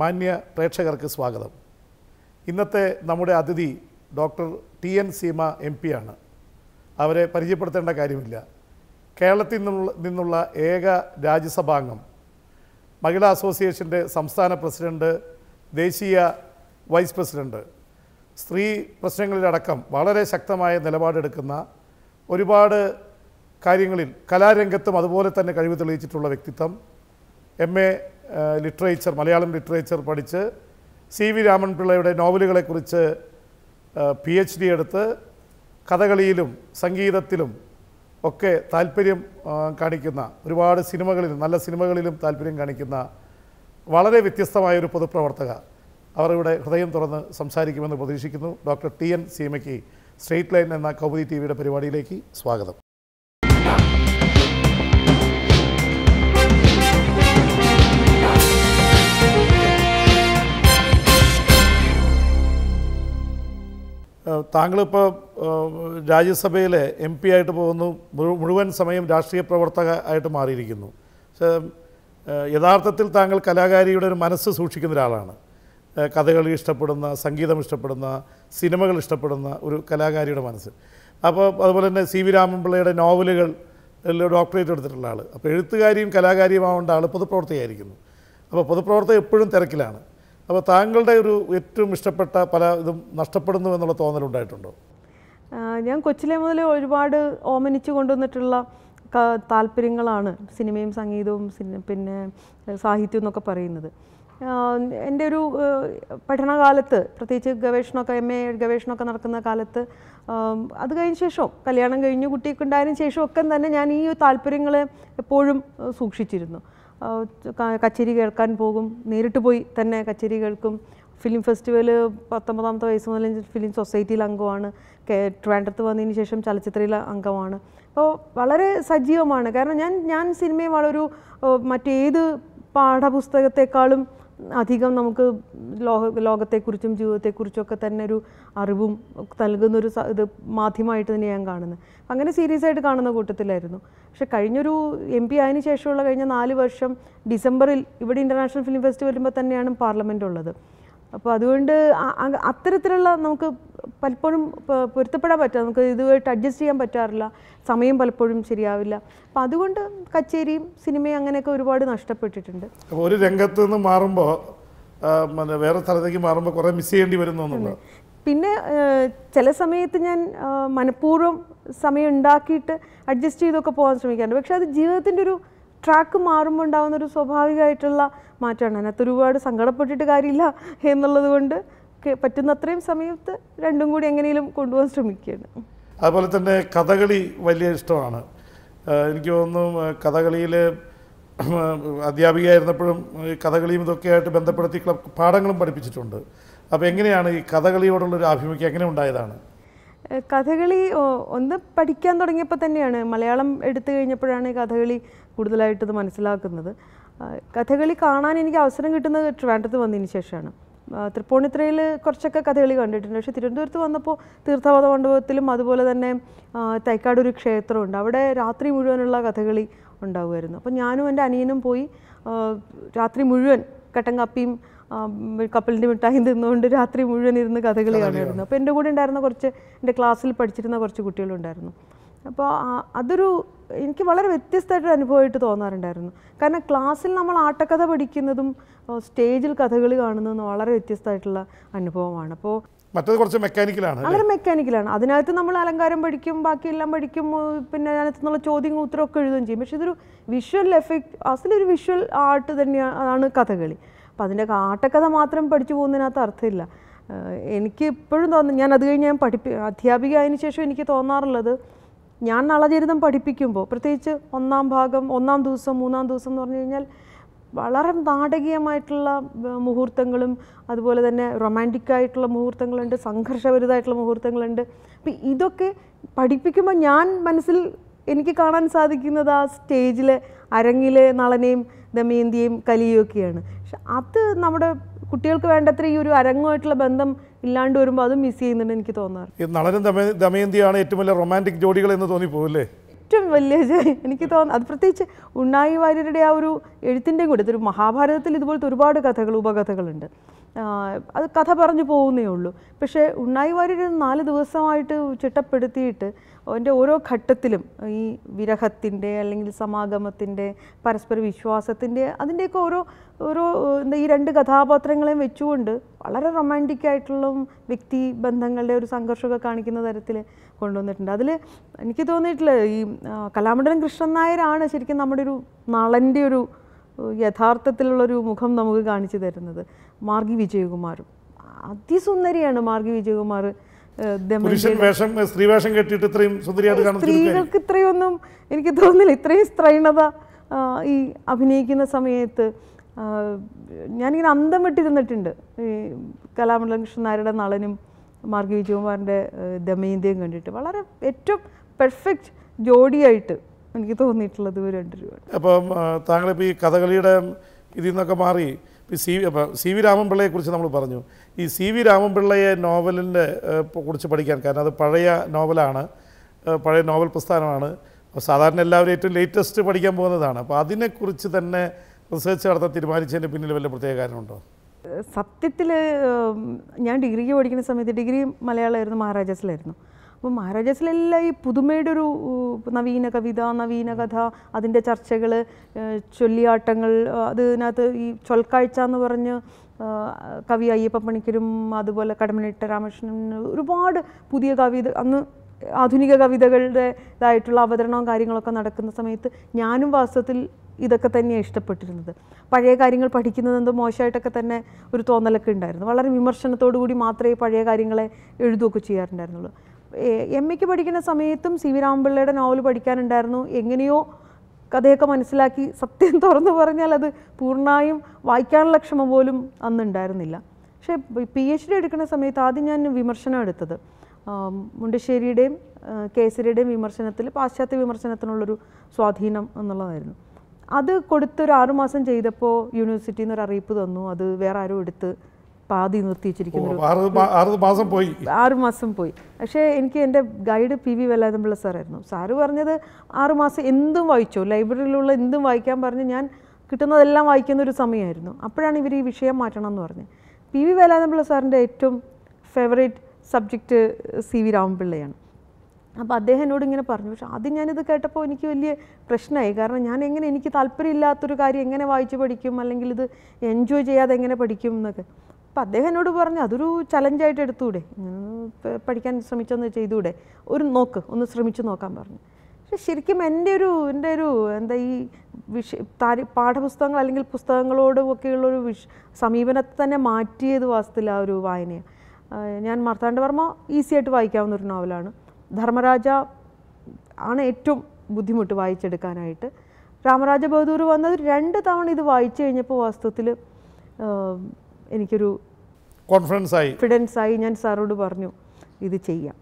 മാന്യ പ്രേക്ഷകർക്ക് സ്വാഗതം ഇന്നത്തെ നമ്മുടെ അതിഥി doctor T N Seema M P ആണ് അവരെ പരിചയപ്പെടുത്തേണ്ട കാര്യമില്ല കേരളത്തിൽ നിന്നുള്ള ഏക രാജ്യസഭാംഗം മഹിളാ അസോസിയേഷൻ്റെ സംസ്ഥാന പ്രസിഡന്റ് ദേശീയ വൈസ് പ്രസിഡന്റ് സ്ത്രീ പ്രശ്നങ്ങളിലടക്കം വളരെ ശക്തമായ നിലപാടെടുക്കുന്ന ഒരുപാട് കാര്യങ്ങളിൽ കലാരംഗത്തും അതുപോലെ തന്നെ കഴിവ് തെളിയിച്ചിട്ടുള്ള വ്യക്തിത്വം M A literature Malayalam literature പഠിച്ച് സി വി രാമൻപിള്ളയുടെ നോവലുകളെക്കുറിച്ച് പി എച്ച് ഡി എടുത്ത് കഥകളിയിലും സംഗീതത്തിലും ഒക്കെ താല്പര്യം കാണിക്കുന്ന ഒരുപാട് സിനിമകളിലും നല്ല സിനിമകളിലും താല്പര്യം കാണിക്കുന്ന വളരെ വ്യത്യസ്തമായൊരു പൊതുപ്രവർത്തക അവർ ഇവിടെ ഹൃദയം തുറന്ന് സംസാരിക്കുമെന്ന് പ്രതീക്ഷിക്കുന്നു ഡോക്ടർ ടി എൻ സീമയ്ക്ക് സ്ട്രെയിറ്റ് ലൈൻ എന്ന കൗമുദി ടി വിയുടെ പരിപാടിയിലേക്ക് സ്വാഗതം താങ്കളിപ്പോൾ രാജ്യസഭയിലെ എം പി ആയിട്ട് പോകുന്നു മുഴുവൻ സമയം രാഷ്ട്രീയ പ്രവർത്തക ആയിട്ട് മാറിയിരിക്കുന്നു പക്ഷേ യഥാർത്ഥത്തിൽ താങ്കൾ കലാകാരിയുടെ ഒരു മനസ്സ് സൂക്ഷിക്കുന്ന ഒരാളാണ് കഥകളി ഇഷ്ടപ്പെടുന്ന സംഗീതം ഇഷ്ടപ്പെടുന്ന സിനിമകൾ ഇഷ്ടപ്പെടുന്ന ഒരു കലാകാരിയുടെ മനസ്സ് അപ്പോൾ അതുപോലെ തന്നെ സി വി രാമൻപിള്ളയുടെ നോവലുകൾ ഡോക്ടറേറ്റ് എടുത്തിട്ടുള്ള ആൾ അപ്പോൾ എഴുത്തുകാരിയും കലാകാരിയുമാവേണ്ട ആൾ പൊതുപ്രവർത്തകയായിരിക്കുന്നു അപ്പോൾ പൊതുപ്രവർത്തകം എപ്പോഴും തിരക്കിലാണ് അപ്പോൾ താങ്കളുടെ ഒരു ഏറ്റവും ഇഷ്ടപ്പെട്ട പല ഇതും നഷ്ടപ്പെടുന്നു എന്നുള്ള തോന്നലുണ്ടായിട്ടുണ്ടോ ഞാൻ കൊച്ചിലെ മുതൽ ഒരുപാട് ഓമനിച്ച് കൊണ്ടുവന്നിട്ടുള്ള താല്പര്യങ്ങളാണ് സിനിമയും സംഗീതവും പിന്നെ സാഹിത്യവും എന്നൊക്കെ പറയുന്നത് എൻ്റെ ഒരു പഠനകാലത്ത് പ്രത്യേകിച്ച് ഗവേഷണമൊക്കെ എം എ ഗവേഷണമൊക്കെ നടക്കുന്ന കാലത്ത് അത് കഴിഞ്ഞ ശേഷം കല്യാണം കഴിഞ്ഞ് കുട്ടിയൊക്കെ ഉണ്ടായതിനു ശേഷമൊക്കെ ഒക്കെ തന്നെ ഞാൻ ഈ താല്പര്യങ്ങളെ എപ്പോഴും സൂക്ഷിച്ചിരുന്നു കച്ചേരി കേൾക്കാൻ പോകും നേരിട്ട് പോയി തന്നെ കച്ചേരി കേൾക്കും ഫിലിം ഫെസ്റ്റിവൽ പത്തൊമ്പതാമത്തെ വയസ്സ് മുതൽ ഫിലിം സൊസൈറ്റിയിൽ അംഗമാണ് ട്രാൻഡത്ത് വന്നതിന് ശേഷം ചലച്ചിത്രയിൽ അംഗമാണ് അപ്പോൾ വളരെ സജീവമാണ് കാരണം ഞാൻ ഞാൻ സിനിമയെ വളരെ ഒരു മറ്റേത് പാഠപുസ്തകത്തെക്കാളും അധികം നമുക്ക് ലോക ലോകത്തെക്കുറിച്ചും ജീവിതത്തെക്കുറിച്ചൊക്കെ തന്നെ ഒരു അറിവും നൽകുന്നൊരു ഇത് മാധ്യമമായിട്ട് തന്നെ ഞാൻ കാണുന്നത് അങ്ങനെ സീരിയസ് ആയിട്ട് കാണുന്ന കൂട്ടത്തിലായിരുന്നു പക്ഷെ കഴിഞ്ഞൊരു എം പി ആയതിനു ശേഷമുള്ള കഴിഞ്ഞ നാല് വർഷം ഡിസംബറിൽ ഇവിടെ ഇൻ്റർനാഷണൽ ഫിലിം ഫെസ്റ്റ് വരുമ്പോൾ തന്നെയാണ് പാർലമെൻ്റ് ഉള്ളത് അപ്പോൾ അതുകൊണ്ട് അത്തരത്തിലുള്ള നമുക്ക് പലപ്പോഴും പൊരുത്തപ്പെടാൻ പറ്റാ നമുക്ക് ഇതുമായിട്ട് അഡ്ജസ്റ്റ് ചെയ്യാൻ പറ്റാറില്ല സമയം പലപ്പോഴും ശരിയാവില്ല അപ്പം അതുകൊണ്ട് കച്ചേരിയും സിനിമയും അങ്ങനെയൊക്കെ ഒരുപാട് നഷ്ടപ്പെട്ടിട്ടുണ്ട് ഒരു രംഗത്ത് നിന്ന് മാറുമ്പോൾ വേറെ സ്ഥലത്തേക്ക് മാറുമ്പോൾ കുറേ മിസ് ചെയ്യേണ്ടി വരുന്നു പിന്നെ ചില സമയത്ത് ഞാൻ മനഃപൂർവ്വം സമയം ഉണ്ടാക്കിയിട്ട് അഡ്ജസ്റ്റ് ചെയ്തൊക്കെ പോകാൻ ശ്രമിക്കാറുണ്ട് പക്ഷേ അത് ജീവിതത്തിൻ്റെ ഒരു ട്രാക്ക് മാറുമ്പോൾ ഉണ്ടാകുന്ന ഒരു സ്വാഭാവികമായിട്ടുള്ള മാറ്റമാണ് അതിനകത്ത് ഒരുപാട് സങ്കടപ്പെട്ടിട്ട് കാര്യമില്ല എന്നുള്ളത് കൊണ്ട് പറ്റുന്നത്രയും സമയത്ത് രണ്ടും കൂടി എങ്ങനെയും കൊണ്ടുപോകാൻ ശ്രമിക്കുകയാണ് അതുപോലെ തന്നെ കഥകളി വലിയ ഇഷ്ടമാണ് എനിക്ക് തോന്നുന്നു കഥകളിയിൽ അധ്യാപികയായിരുന്നപ്പോഴും ഈ കഥകളിയും ഇതൊക്കെയായിട്ട് ബന്ധപ്പെടുത്തി ക്ലബ് പാഠങ്ങളും പഠിപ്പിച്ചിട്ടുണ്ട് അപ്പോൾ എങ്ങനെയാണ് ഈ കഥകളിയോടുള്ളൊരു ആഭിമുഖ്യം എങ്ങനെ ഉണ്ടായതാണ് കഥകളി ഒന്ന് പഠിക്കാൻ തുടങ്ങിയപ്പോൾ തന്നെയാണ് മലയാളം എടുത്തു കഴിഞ്ഞപ്പോഴാണ് കഥകളി കൂടുതലായിട്ട് ഇത് മനസ്സിലാക്കുന്നത് കഥകളി കാണാൻ എനിക്ക് അവസരം കിട്ടുന്നത് ട്രിവാൻഡ്രത്ത് വന്നതിന് ശേഷമാണ് തൃപ്പൂണിത്രയിൽ കുറച്ചൊക്കെ കഥകളി കണ്ടിട്ടുണ്ട് പക്ഷേ തിരുവനന്തപുരത്ത് വന്നപ്പോൾ തീർത്ഥവാദ മണ്ഡപത്തിലും അതുപോലെ തന്നെ തൈക്കാട് ഒരു ക്ഷേത്രമുണ്ട് അവിടെ രാത്രി മുഴുവനുള്ള കഥകളി ഉണ്ടാവുമായിരുന്നു അപ്പോൾ ഞാനും എൻ്റെ അനിയനും പോയി രാത്രി മുഴുവൻ കട്ടൻ കപ്പിയും കപ്പലിൻ്റെ മിഠായും തിന്നുകൊണ്ട് രാത്രി മുഴുവൻ ഇരുന്ന് കഥകളി കാണുമായിരുന്നു അപ്പോൾ എൻ്റെ കൂടെ ഉണ്ടായിരുന്ന കുറച്ച് എൻ്റെ ക്ലാസ്സിൽ പഠിച്ചിരുന്ന കുറച്ച് കുട്ടികളുണ്ടായിരുന്നു അപ്പോൾ അതൊരു എനിക്ക് വളരെ വ്യത്യസ്തമായിട്ടൊരു അനുഭവമായിട്ട് തോന്നാറുണ്ടായിരുന്നു കാരണം ക്ലാസ്സിൽ നമ്മൾ ആട്ടക്കഥ പഠിക്കുന്നതും സ്റ്റേജിൽ കഥകളി കാണുന്നതും വളരെ വ്യത്യസ്തമായിട്ടുള്ള അനുഭവമാണ് അപ്പോൾ മറ്റത് കുറച്ച് മെക്കാനിക്കലാണ് വളരെ മെക്കാനിക്കലാണ് അതിനകത്ത് നമ്മൾ അലങ്കാരം പഠിക്കും ബാക്കിയെല്ലാം പഠിക്കും പിന്നെ അതിനകത്ത് നിന്നുള്ള ചോദ്യം ഉത്തരമൊക്കെ എഴുതുകയും ചെയ്യും പക്ഷേ ഇതൊരു വിഷ്വൽ എഫക്റ്റ് ഒരു വിഷ്വൽ ആർട്ട് തന്നെയാണ് കഥകളി അപ്പോൾ അതിൻ്റെ ആട്ടക്കഥ മാത്രം പഠിച്ചു പോകുന്നതിനകത്ത് അർത്ഥമില്ല എനിക്ക് ഇപ്പോഴും തോന്നുന്നു ഞാൻ അത് കഴിഞ്ഞ് ഞാൻ പഠിപ്പി അധ്യാപിക അതിന് ശേഷം എനിക്ക് തോന്നാറുള്ളത് ഞാൻ നളചരിതം പഠിപ്പിക്കുമ്പോൾ പ്രത്യേകിച്ച് ഒന്നാം ഭാഗം ഒന്നാം ദിവസം മൂന്നാം ദിവസം എന്ന് പറഞ്ഞു കഴിഞ്ഞാൽ വളരെ നാടകീയമായിട്ടുള്ള മുഹൂർത്തങ്ങളും അതുപോലെ തന്നെ റൊമാൻറ്റിക് ആയിട്ടുള്ള മുഹൂർത്തങ്ങളുണ്ട് സംഘർഷഭരിതമായിട്ടുള്ള മുഹൂർത്തങ്ങളുണ്ട് അപ്പം ഇതൊക്കെ പഠിപ്പിക്കുമ്പോൾ ഞാൻ മനസ്സിൽ എനിക്ക് കാണാൻ സാധിക്കുന്നത് ആ സ്റ്റേജിലെ അരങ്ങിലെ നളനെയും ദമയന്തിയും കലിയുമൊക്കെയാണ് പക്ഷെ അത് നമ്മുടെ കുട്ടികൾക്ക് വേണ്ടത്ര ഈ ഒരു അരങ്ങുമായിട്ടുള്ള ബന്ധം ഇല്ലാണ്ട് വരുമ്പോൾ അതും മിസ് ചെയ്യുന്നുണ്ട് എനിക്ക് തോന്നാറ് നളനും ദമയന്തിയാണ് ഏറ്റവും വലിയ റൊമാൻറ്റിക് ജോഡികൾ എന്ന് അല്ലേ ഏറ്റവും വലിയ എനിക്ക് തോന്നുന്നു അത് പ്രത്യേകിച്ച് ഉണ്ണായി വാര്യരുടെ ആ ഒരു എഴുത്തിൻ്റെ കൂടെ ഇതൊരു മഹാഭാരതത്തിൽ ഇതുപോലത്തെ ഒരുപാട് കഥകൾ ഉപകഥകളുണ്ട് അത് കഥ പറഞ്ഞു പോകുന്നേ ഉള്ളൂ പക്ഷേ ഉണ്ണായി വാര്യർ നാല് ദിവസമായിട്ട് ചിട്ടപ്പെടുത്തിയിട്ട് അവൻ്റെ ഓരോ ഘട്ടത്തിലും ഈ വിരഹത്തിൻ്റെ അല്ലെങ്കിൽ സമാഗമത്തിൻ്റെ പരസ്പര വിശ്വാസത്തിൻ്റെ അതിൻ്റെയൊക്കെ ഓരോ ഓരോ എന്താ ഈ രണ്ട് കഥാപാത്രങ്ങളെയും വെച്ചുകൊണ്ട് വളരെ റൊമാൻറ്റിക് ആയിട്ടുള്ള വ്യക്തി ബന്ധങ്ങളുടെ ഒരു സംഘർഷമൊക്കെ കാണിക്കുന്ന തരത്തിൽ കൊണ്ടുവന്നിട്ടുണ്ട് അതിൽ എനിക്ക് തോന്നിയിട്ടില്ല ഈ കലാമണ്ഡലം കൃഷ്ണൻ നായരാണ് ശരിക്കും നമ്മുടെ ഒരു നളൻ്റെ ഒരു യഥാർത്ഥത്തിലുള്ളൊരു മുഖം നമുക്ക് കാണിച്ചു തരുന്നത് മാർഗി വിജയകുമാറും അതിസുന്ദരിയാണ് മാർഗി വിജയകുമാർ സ്ത്രീവേഷം കെട്ടിയിട്ട് ഇത്രയും സ്ത്രീകൾക്ക് ഇത്രയൊന്നും എനിക്ക് തോന്നുന്നില്ല ഇത്രയും സ്ത്രൈണത ഈ അഭിനയിക്കുന്ന സമയത്ത് ഞാനിങ്ങനെ അന്തം വിട്ടിരുന്നിട്ടുണ്ട് ഈ കലാമണ്ഡലം കൃഷ്ണൻ നളനും മാർഗി വിജയകുമാറിൻ്റെ ദമയന്തിയും കണ്ടിട്ട് വളരെ ഏറ്റവും പെർഫെക്റ്റ് ജോഡിയായിട്ട് എനിക്ക് തോന്നിയിട്ടുള്ളത് ഇവർ രൂപ അപ്പം താങ്കളിപ്പോൾ ഈ കഥകളിയുടെ ഇതിൽ നിന്നൊക്കെ മാറി സി സി വി രാമൻപിള്ളയെക്കുറിച്ച് നമ്മൾ പറഞ്ഞു ഈ സി വി രാമൻപിള്ളയെ നോവലിൻ്റെ കുറിച്ച് പഠിക്കാൻ കാരണം അത് പഴയ നോവലാണ് പഴയ നോവൽ പ്രസ്ഥാനമാണ് സാധാരണ എല്ലാവരും ഏറ്റവും ലേറ്റസ്റ്റ് പഠിക്കാൻ പോകുന്നതാണ് അപ്പോൾ അതിനെക്കുറിച്ച് തന്നെ റിസർച്ച് നടത്താൻ തീരുമാനിച്ചതിൻ്റെ പിന്നിൽ വല്ല പ്രത്യേക കാരണമുണ്ടോ സത്യത്തിൽ ഞാൻ ഡിഗ്രിക്ക് പഠിക്കുന്ന സമയത്ത് ഡിഗ്രി മലയാളമായിരുന്നു മഹാരാജാസിലായിരുന്നു അപ്പോൾ മഹാരാജാസിലെല്ലാം ഈ പുതുമയുടെ ഒരു നവീന കവിത നവീന കഥ അതിൻ്റെ ചർച്ചകൾ ചൊല്ലിയാട്ടങ്ങൾ അതിനകത്ത് ഈ ചൊൽക്കാഴ്ച എന്ന് പറഞ്ഞ് കവി അയ്യപ്പ പണിക്കരും അതുപോലെ കടമനിട്ട രാമകൃഷ്ണൻ ഒരുപാട് പുതിയ കവിത അന്ന് ആധുനിക കവിതകളുടേതായിട്ടുള്ള അവതരണവും കാര്യങ്ങളൊക്കെ നടക്കുന്ന സമയത്ത് ഞാനും വാസ്തവത്തിൽ ഇതൊക്കെ തന്നെയാണ് ഇഷ്ടപ്പെട്ടിരുന്നത് പഴയ കാര്യങ്ങൾ പഠിക്കുന്നത് എന്തോ മോശമായിട്ടൊക്കെ തന്നെ ഒരു തോന്നലൊക്കെ ഉണ്ടായിരുന്നു വളരെ വിമർശനത്തോടു കൂടി മാത്രമേ പഴയ കാര്യങ്ങളെ എഴുതുകയൊക്കെ ചെയ്യാറുണ്ടായിരുന്നുള്ളൂ എം എക്ക് പഠിക്കുന്ന സമയത്തും സി വി രാമപിള്ളയുടെ നോവൽ പഠിക്കാനുണ്ടായിരുന്നു എങ്ങനെയോ കഥയൊക്കെ മനസ്സിലാക്കി സത്യം തുറന്നു പറഞ്ഞാൽ അത് പൂർണ്ണമായും വായിക്കാനുള്ള ക്ഷമ പോലും അന്നുണ്ടായിരുന്നില്ല പക്ഷേ പി എച്ച് ഡി എടുക്കുന്ന സമയത്ത് ആദ്യം ഞാൻ വിമർശനം എടുത്തത് മുണ്ടശ്ശേരിയുടെയും കേസരിയുടെയും വിമർശനത്തിൽ പാശ്ചാത്യ വിമർശനത്തിനുള്ളൊരു സ്വാധീനം എന്നുള്ളതായിരുന്നു അത് കൊടുത്തൊരു ആറുമാസം ചെയ്തപ്പോൾ യൂണിവേഴ്സിറ്റിയിൽ നിന്ന് ഒരു അറിയിപ്പ് തന്നു അത് വേറെ ആരും എടുത്ത് പാതി നിർത്തി വെച്ചിരിക്കുന്നു ആറ് മാസം പോയി പക്ഷേ എനിക്ക് എൻ്റെ ഗൈഡ് പി വി വല്ലാതമ്പിള്ള സാറായിരുന്നു സാറ് പറഞ്ഞത് ആറ് മാസം എന്തും വായിച്ചു ലൈബ്രറിയിലുള്ള എന്തും വായിക്കാൻ പറഞ്ഞ് ഞാൻ കിട്ടുന്നതെല്ലാം വായിക്കുന്ന ഒരു സമയമായിരുന്നു അപ്പോഴാണ് ഇവർ ഈ വിഷയം മാറ്റണം എന്ന് പറഞ്ഞത് പി വി വേലാതമ്പിള്ള സാറിൻ്റെ ഏറ്റവും ഫേവറേറ്റ് സബ്ജക്റ്റ് സി വി രാമൻപിള്ളയാണ് അപ്പോൾ അദ്ദേഹം എന്നോട് ഇങ്ങനെ പറഞ്ഞു പക്ഷെ ആദ്യം ഞാനിത് കേട്ടപ്പോൾ എനിക്ക് വലിയ പ്രശ്നമായി കാരണം ഞാൻ എങ്ങനെ എനിക്ക് താല്പര്യമില്ലാത്തൊരു കാര്യം എങ്ങനെ വായിച്ച് പഠിക്കും അല്ലെങ്കിൽ ഇത് എൻജോയ് ചെയ്യാതെ എങ്ങനെ പഠിക്കും എന്നൊക്കെ അപ്പോൾ അദ്ദേഹം എന്നോട് പറഞ്ഞു അതൊരു ചലഞ്ചായിട്ട് എടുത്തൂടെ പഠിക്കാൻ ശ്രമിച്ചെന്ന് ചെയ്തൂടെ ഒരു നോക്ക് ഒന്ന് ശ്രമിച്ചു നോക്കാൻ പറഞ്ഞു പക്ഷെ ശരിക്കും എൻ്റെ ഒരു എൻ്റെ ഒരു എന്താ ഈ വിഷ പാഠപുസ്തകങ്ങൾ അല്ലെങ്കിൽ പുസ്തകങ്ങളോടും ഒക്കെയുള്ളൊരു വിഷ സമീപനത്തെ തന്നെ മാറ്റിയത് വാസ്തത്തിൽ ആ ഒരു വായനയാണ് ഞാൻ മാർത്താണ്ഡവർമ്മ ആയിട്ട് വായിക്കാവുന്ന ഒരു നോവലാണ് ധർമ്മരാജ ആണ് ഏറ്റവും ബുദ്ധിമുട്ട് വായിച്ചെടുക്കാനായിട്ട് രാമരാജ ബഹദൂർ വന്നത് രണ്ട് തവണ ഇത് വായിച്ചു കഴിഞ്ഞപ്പോൾ വാസ്തവത്തിൽ എനിക്കൊരു കോൺഫിഡൻസ് ആയി കോൺഫിഡൻസ് ആയി ഞാൻ സാറോട് പറഞ്ഞു ഇത് ചെയ്യാം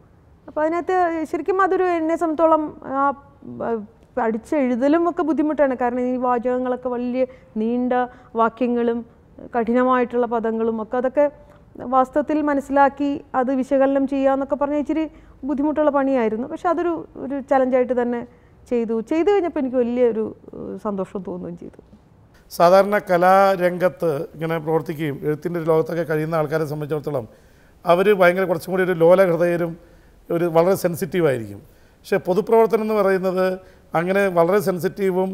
അപ്പോൾ അതിനകത്ത് ശരിക്കും അതൊരു എന്നെ സംബന്ധിച്ചോളം ആ പഠിച്ചെഴുതലും ഒക്കെ ബുദ്ധിമുട്ടാണ് കാരണം ഈ വാചകങ്ങളൊക്കെ വലിയ നീണ്ട വാക്യങ്ങളും കഠിനമായിട്ടുള്ള പദങ്ങളും ഒക്കെ അതൊക്കെ വാസ്തവത്തിൽ മനസ്സിലാക്കി അത് വിശകലനം ചെയ്യുക എന്നൊക്കെ പറഞ്ഞാൽ ഇച്ചിരി ബുദ്ധിമുട്ടുള്ള പണിയായിരുന്നു പക്ഷെ അതൊരു ഒരു ചലഞ്ചായിട്ട് തന്നെ ചെയ്തു ചെയ്തു കഴിഞ്ഞപ്പോൾ എനിക്ക് വലിയൊരു സന്തോഷം തോന്നുകയും ചെയ്തു സാധാരണ കലാരംഗത്ത് ഇങ്ങനെ പ്രവർത്തിക്കുകയും എഴുത്തിൻ്റെ ഒരു ലോകത്തൊക്കെ കഴിയുന്ന ആൾക്കാരെ സംബന്ധിച്ചിടത്തോളം അവർ ഭയങ്കര കുറച്ചും കൂടി ഒരു ലോല ഹൃദയരും ഒരു വളരെ സെൻസിറ്റീവായിരിക്കും പക്ഷേ പൊതുപ്രവർത്തനം എന്ന് പറയുന്നത് അങ്ങനെ വളരെ സെൻസിറ്റീവും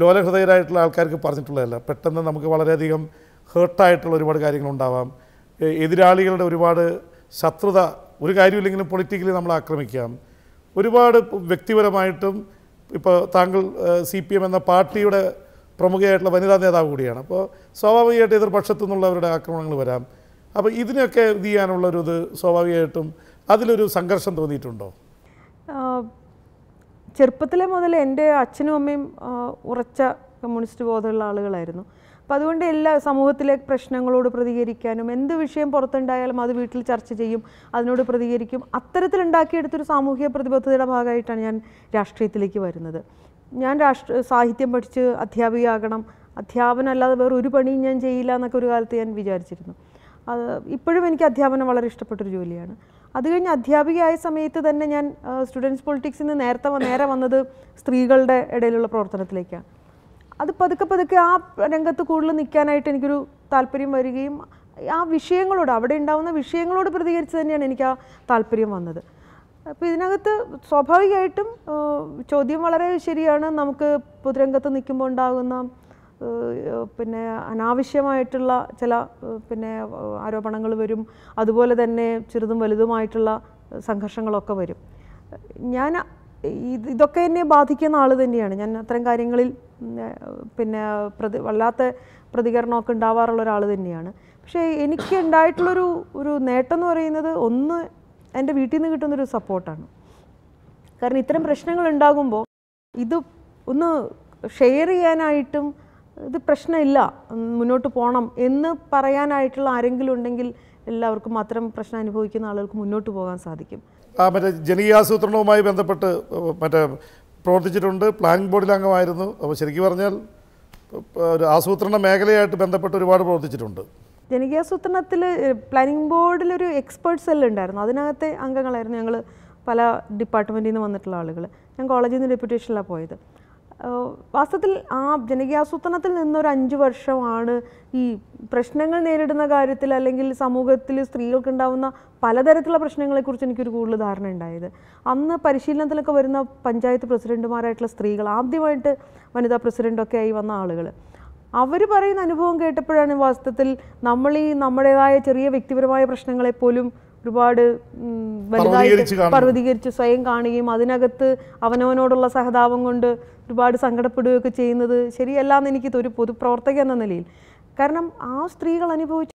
ലോലഹൃദയരായിട്ടുള്ള ആൾക്കാർക്ക് പറഞ്ഞിട്ടുള്ളതല്ല പെട്ടെന്ന് നമുക്ക് വളരെയധികം ഹേർട്ടായിട്ടുള്ള ഒരുപാട് കാര്യങ്ങളുണ്ടാവാം എതിരാളികളുടെ ഒരുപാട് ശത്രുത ഒരു കാര്യമില്ലെങ്കിലും പൊളിറ്റിക്കലി നമ്മൾ ആക്രമിക്കാം ഒരുപാട് വ്യക്തിപരമായിട്ടും ഇപ്പോൾ താങ്കൾ സി പി എം എന്ന പാർട്ടിയുടെ പ്രമുഖയായിട്ടുള്ള വനിതാ നേതാവ് കൂടിയാണ് അപ്പോൾ സ്വാഭാവികമായിട്ട് എതിർപക്ഷത്തു നിന്നുള്ളവരുടെ ആക്രമണങ്ങൾ വരാം അപ്പോൾ ഇതിനൊക്കെ ഇത് ചെയ്യാനുള്ളൊരു ഇത് സ്വാഭാവികമായിട്ടും അതിലൊരു സംഘർഷം തോന്നിയിട്ടുണ്ടോ ചെറുപ്പത്തിലെ മുതൽ എൻ്റെ അച്ഛനും അമ്മയും ഉറച്ച കമ്മ്യൂണിസ്റ്റ് ബോധമുള്ള ആളുകളായിരുന്നു അപ്പം അതുകൊണ്ട് എല്ലാ സമൂഹത്തിലെ പ്രശ്നങ്ങളോട് പ്രതികരിക്കാനും എന്ത് വിഷയം പുറത്തുണ്ടായാലും അത് വീട്ടിൽ ചർച്ച ചെയ്യും അതിനോട് പ്രതികരിക്കും അത്തരത്തിലുണ്ടാക്കിയെടുത്തൊരു സാമൂഹിക പ്രതിബദ്ധതയുടെ ഭാഗമായിട്ടാണ് ഞാൻ രാഷ്ട്രീയത്തിലേക്ക് വരുന്നത് ഞാൻ രാഷ്ട്ര സാഹിത്യം പഠിച്ച് അധ്യാപികയാകണം അധ്യാപനം അല്ലാതെ വേറെ ഒരു പണിയും ഞാൻ ചെയ്യില്ല എന്നൊക്കെ ഒരു കാലത്ത് ഞാൻ വിചാരിച്ചിരുന്നു അത് ഇപ്പോഴും എനിക്ക് അധ്യാപനം വളരെ ഇഷ്ടപ്പെട്ടൊരു ജോലിയാണ് അത് കഴിഞ്ഞ് അധ്യാപികയായ സമയത്ത് തന്നെ ഞാൻ സ്റ്റുഡൻസ് പൊളിറ്റിക്സിൽ നിന്ന് നേരത്തെ നേരെ വന്നത് സ്ത്രീകളുടെ ഇടയിലുള്ള പ്രവർത്തനത്തിലേക്കാണ് അത് പതുക്കെ പതുക്കെ ആ രംഗത്ത് കൂടുതൽ നിൽക്കാനായിട്ട് എനിക്കൊരു താല്പര്യം വരികയും ആ വിഷയങ്ങളോട് അവിടെ ഉണ്ടാകുന്ന വിഷയങ്ങളോട് പ്രതികരിച്ച് തന്നെയാണ് എനിക്ക് ആ താല്പര്യം വന്നത് അപ്പോൾ ഇതിനകത്ത് സ്വാഭാവികമായിട്ടും ചോദ്യം വളരെ ശരിയാണ് നമുക്ക് പൊതുരംഗത്ത് നിൽക്കുമ്പോൾ ഉണ്ടാകുന്ന പിന്നെ അനാവശ്യമായിട്ടുള്ള ചില പിന്നെ ആരോപണങ്ങൾ വരും അതുപോലെ തന്നെ ചെറുതും വലുതുമായിട്ടുള്ള സംഘർഷങ്ങളൊക്കെ വരും ഞാൻ ഇത് ഇതൊക്കെ എന്നെ ബാധിക്കുന്ന ആൾ തന്നെയാണ് ഞാൻ അത്തരം കാര്യങ്ങളിൽ പിന്നെ പ്രതി വല്ലാത്ത പ്രതികരണമൊക്കെ ഉണ്ടാവാറുള്ള ഒരാൾ തന്നെയാണ് പക്ഷേ എനിക്ക് ഉണ്ടായിട്ടുള്ളൊരു ഒരു നേട്ടം എന്ന് പറയുന്നത് ഒന്ന് എൻ്റെ വീട്ടിൽ നിന്ന് കിട്ടുന്നൊരു സപ്പോർട്ടാണ് കാരണം ഇത്തരം പ്രശ്നങ്ങൾ ഉണ്ടാകുമ്പോൾ ഇത് ഒന്ന് ഷെയർ ചെയ്യാനായിട്ടും ഇത് പ്രശ്നമില്ല മുന്നോട്ട് പോകണം എന്ന് പറയാനായിട്ടുള്ള ആരെങ്കിലും ഉണ്ടെങ്കിൽ എല്ലാവർക്കും അത്തരം പ്രശ്നം അനുഭവിക്കുന്ന ആളുകൾക്ക് മുന്നോട്ട് പോകാൻ സാധിക്കും മറ്റേ ജനകീയാസൂത്രണവുമായി ബന്ധപ്പെട്ട് മറ്റേ പ്രവർത്തിച്ചിട്ടുണ്ട് പ്ലാനിംഗ് ബോർഡിൽ അംഗമായിരുന്നു അപ്പോൾ ശരിക്കും പറഞ്ഞാൽ ഒരു ആസൂത്രണ മേഖലയായിട്ട് ബന്ധപ്പെട്ട് ഒരുപാട് പ്രവർത്തിച്ചിട്ടുണ്ട് ജനകീയാസൂത്രണത്തിൽ പ്ലാനിംഗ് ബോർഡിലൊരു എക്സ്പേർട്സ് സെൽ ഉണ്ടായിരുന്നു അതിനകത്തെ അംഗങ്ങളായിരുന്നു ഞങ്ങൾ പല ഡിപ്പാർട്ട്മെൻറ്റിൽ നിന്ന് വന്നിട്ടുള്ള ആളുകൾ ഞാൻ കോളേജിൽ നിന്ന് ഡെപ്യൂട്ടേഷനിലാണ് പോയത് വാസ്തവത്തിൽ ആ ജനകീയാസൂത്രണത്തിൽ നിന്നൊരു അഞ്ച് വർഷമാണ് ഈ പ്രശ്നങ്ങൾ നേരിടുന്ന കാര്യത്തിൽ അല്ലെങ്കിൽ സമൂഹത്തിൽ സ്ത്രീകൾക്കുണ്ടാവുന്ന പലതരത്തിലുള്ള പ്രശ്നങ്ങളെക്കുറിച്ച് എനിക്കൊരു കൂടുതൽ ധാരണ ഉണ്ടായത് അന്ന് പരിശീലനത്തിലൊക്കെ വരുന്ന പഞ്ചായത്ത് പ്രസിഡന്റുമാരായിട്ടുള്ള സ്ത്രീകൾ ആദ്യമായിട്ട് വനിതാ പ്രസിഡന്റൊക്കെ ആയി വന്ന ആളുകൾ അവർ പറയുന്ന അനുഭവം കേട്ടപ്പോഴാണ് വാസ്തവത്തിൽ നമ്മൾ ഈ നമ്മുടേതായ ചെറിയ വ്യക്തിപരമായ പ്രശ്നങ്ങളെപ്പോലും ഒരുപാട് വലുതായിട്ട് പർവ്വതീകരിച്ച് സ്വയം കാണുകയും അതിനകത്ത് അവനവനോടുള്ള സഹതാപം കൊണ്ട് ഒരുപാട് സങ്കടപ്പെടുകയൊക്കെ ചെയ്യുന്നത് ശരിയല്ല എന്ന് എനിക്ക് ഒരു പൊതുപ്രവർത്തക എന്ന നിലയിൽ കാരണം ആ സ്ത്രീകൾ അനുഭവിച്ച